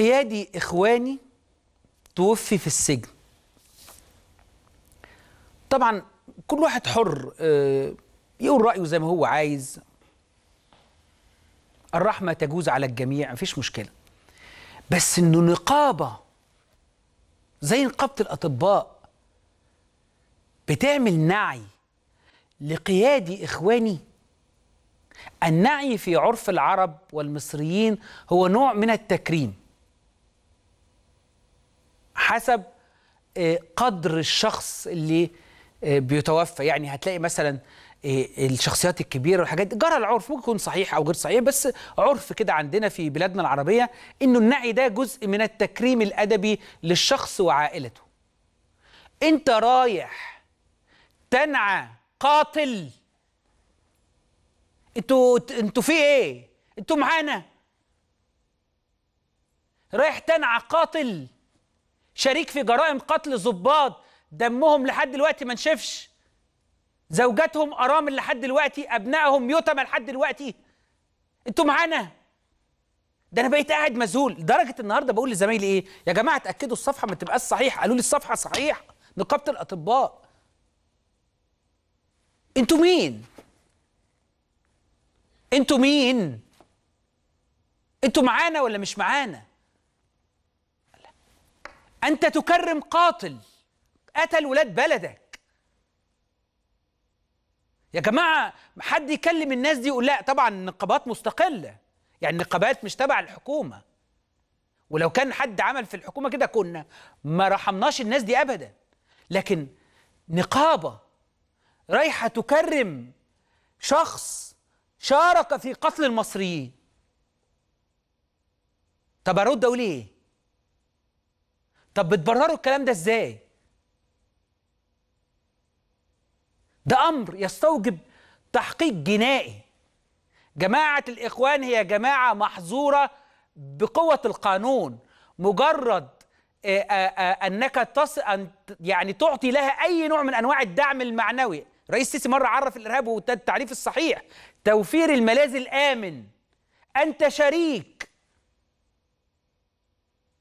قيادي إخواني توفي في السجن طبعا كل واحد حر آه، يقول رأيه زي ما هو عايز الرحمة تجوز على الجميع مفيش مشكلة بس إنه نقابة زي نقابة الأطباء بتعمل نعي لقيادي إخواني النعي في عرف العرب والمصريين هو نوع من التكريم حسب آه، قدر الشخص اللي آه، بيتوفى يعني هتلاقي مثلا آه، الشخصيات الكبيره والحاجات جرى العرف ممكن يكون صحيح او غير صحيح بس عرف كده عندنا في بلادنا العربيه انه النعي ده جزء من التكريم الادبي للشخص وعائلته انت رايح تنعى قاتل انتوا انتوا في ايه انتوا معانا رايح تنعى قاتل شريك في جرائم قتل ظباط دمهم لحد دلوقتي ما نشفش زوجاتهم ارامل لحد دلوقتي ابنائهم يتمى لحد دلوقتي انتوا معانا ده انا بقيت قاعد مذهول لدرجه النهارده بقول لزمايلي ايه يا جماعه اتاكدوا الصفحه ما تبقاش صحيحه قالوا لي الصفحه صحيحه نقابه الاطباء انتوا مين انتوا مين انتوا معانا ولا مش معانا أنت تكرم قاتل قتل ولاد بلدك يا جماعة حد يكلم الناس دي يقول لا طبعا النقابات مستقلة يعني النقابات مش تبع الحكومة ولو كان حد عمل في الحكومة كده كنا ما رحمناش الناس دي أبدا لكن نقابة رايحة تكرم شخص شارك في قتل المصريين طب أرد أقول إيه؟ طب بتبرروا الكلام ده ازاي ده امر يستوجب تحقيق جنائي جماعه الاخوان هي جماعه محظوره بقوه القانون مجرد آه، آه، آه، انك تص... أن يعني تعطي لها اي نوع من انواع الدعم المعنوي رئيس السيسي مره عرف الارهاب وده التعريف الصحيح توفير الملاذ الامن انت شريك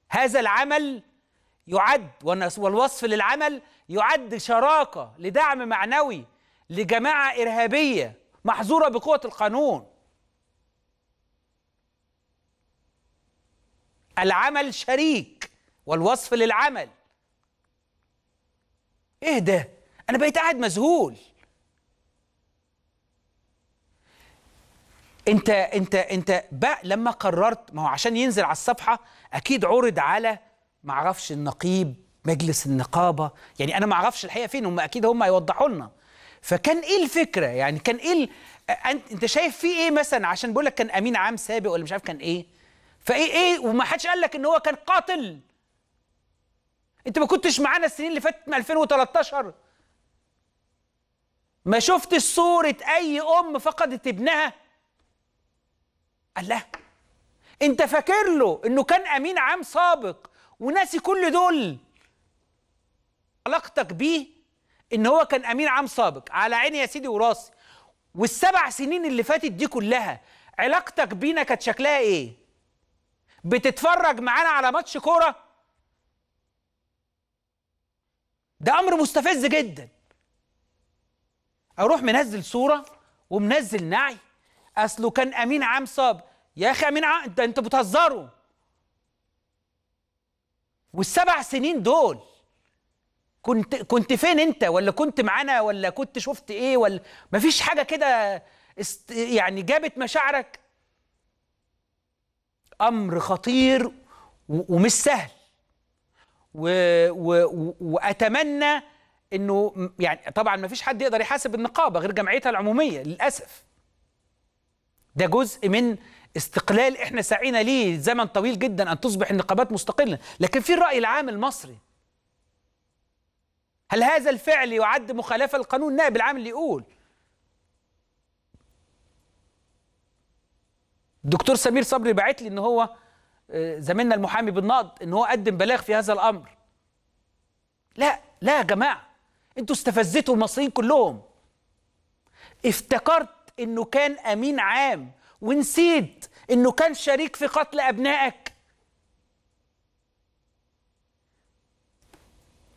هذا العمل يعد والوصف للعمل يعد شراكة لدعم معنوي لجماعة إرهابية محظورة بقوة القانون العمل شريك والوصف للعمل ايه ده انا بقيت قاعد مذهول انت انت انت بقى لما قررت ما هو عشان ينزل على الصفحه اكيد عرض على ما اعرفش النقيب مجلس النقابه يعني انا ما اعرفش الحقيقه فين هم اكيد هم هيوضحوا لنا فكان ايه الفكره يعني كان ايه ال... انت شايف في ايه مثلا عشان بقول لك كان امين عام سابق ولا مش عارف كان ايه فايه ايه وما حدش قال لك ان هو كان قاتل انت ما كنتش معانا السنين اللي فاتت من 2013 ما شفتش صورة أي أم فقدت ابنها الله أنت فاكر له إنه كان أمين عام سابق وناسي كل دول علاقتك بيه ان هو كان امين عام سابق على عيني يا سيدي وراسي والسبع سنين اللي فاتت دي كلها علاقتك بينا كانت شكلها ايه بتتفرج معانا على ماتش كوره ده امر مستفز جدا اروح منزل صوره ومنزل نعي اصله كان امين عام سابق يا اخي امين عام انت انتوا بتهزروا والسبع سنين دول كنت كنت فين انت ولا كنت معانا ولا كنت شفت ايه ولا مفيش حاجه كده است... يعني جابت مشاعرك امر خطير و... ومش سهل و... و... واتمنى انه يعني طبعا مفيش حد يقدر يحاسب النقابه غير جمعيتها العموميه للاسف ده جزء من استقلال احنا سعينا ليه زمن طويل جدا ان تصبح النقابات مستقله لكن في الراي العام المصري هل هذا الفعل يعد مخالفه للقانون نائب العام اللي يقول الدكتور سمير صبري باعت لي ان هو آه، زميلنا المحامي بالنقد ان هو قدم بلاغ في هذا الامر لا لا يا جماعه انتوا استفزتوا المصريين كلهم افتكرت انه كان امين عام ونسيت انه كان شريك في قتل ابنائك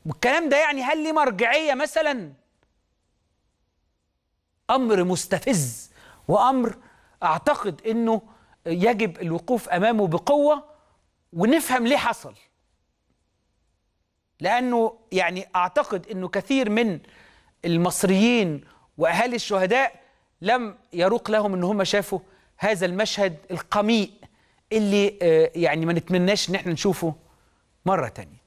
والكلام ده يعني هل لي مرجعيه مثلا امر مستفز وامر اعتقد انه يجب الوقوف امامه بقوه ونفهم ليه حصل لانه يعني اعتقد انه كثير من المصريين واهالي الشهداء لم يروق لهم ان هم شافوا هذا المشهد القميء اللي آه، يعني ما نتمناش ان احنا نشوفه مره تانية